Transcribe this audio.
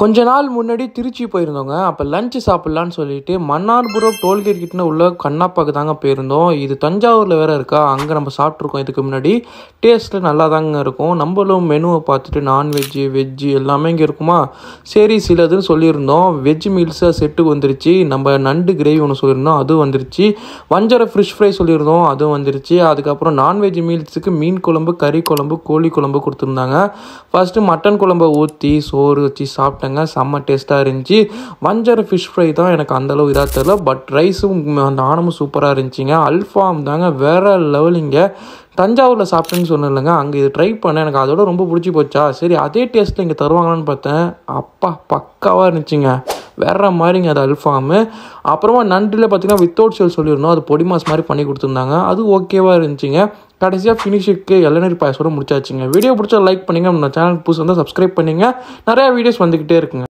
கொஞ்ச நாள் முன்னாடி திருச்சி போயிருந்தோங்க அப்போ லஞ்ச் சாப்பிட்லான்னு சொல்லிட்டு மன்னார்புரம் டோல்கேட் கிட்ட உள்ள கண்ணாப்பாக்கு தாங்க போயிருந்தோம் இது தஞ்சாவூரில் வேற இருக்கா அங்கே நம்ம சாப்பிட்ருக்கோம் இதுக்கு முன்னாடி டேஸ்ட்டு நல்லா தாங்க இருக்கும் நம்மளும் மெனுவை பார்த்துட்டு நான்வெஜ்ஜு வெஜ்ஜு எல்லாமே இங்கே இருக்குமா சரி சிலதுன்னு சொல்லியிருந்தோம் வெஜ் மீல்ஸாக செட்டு வந்துருச்சு நம்ம நண்டு கிரேவி ஒன்று சொல்லியிருந்தோம் அதுவும் வந்துருச்சு வஞ்சர ஃப்ரிஷ் ஃப்ரை சொல்லியிருந்தோம் அதுவும் வந்துருச்சு அதுக்கப்புறம் நான்வெஜ் மீல்ஸுக்கு மீன் குழம்பு கறி குழம்பு கோழி குழம்பு கொடுத்துருந்தாங்க ஃபஸ்ட்டு மட்டன் குழம்பை ஊற்றி சோறு வச்சு சாப்பிட்டேன் சாப்பிட்டேங்க செம்ம டேஸ்ட்டாக இருந்துச்சு வஞ்சர ஃபிஷ் ஃப்ரை தான் எனக்கு அந்தளவு இதாக தெரில பட் ரைஸும் ஆனமும் சூப்பராக இருந்துச்சுங்க அல்ஃபாம் தாங்க வேறு லெவலிங்க தஞ்சாவூரில் சாப்பிட்டேன்னு சொன்னேன்லங்க அங்கே இது ட்ரை பண்ணேன் எனக்கு அதோட ரொம்ப பிடிச்சி போச்சா சரி அதே டேஸ்ட்டில் இங்கே தருவாங்களான்னு பார்த்தேன் அப்பா பக்காவாக இருந்துச்சுங்க வேற மாதிரிங்க அது அல்ஃபாமு அப்புறமா நன்றியில் பார்த்தீங்கன்னா வித்தவுட் செல் சொல்லியிருந்தோம் அது பொடி மாஸ் மாதிரி பண்ணி கொடுத்துருந்தாங்க அது ஓகேவாக இருந்துச்சுங்க கடைசியாக ஃபினிஷுக்கு இளநீர் பாயசோட முடிச்சாச்சுங்க வீடியோ பிடிச்சா லைக் பண்ணுங்கள் நம்ம சேனல் புதுசு வந்து சப்ஸ்கிரைப் பண்ணுங்கள் நிறையா வீடியோஸ் வந்துக்கிட்டே இருக்குங்க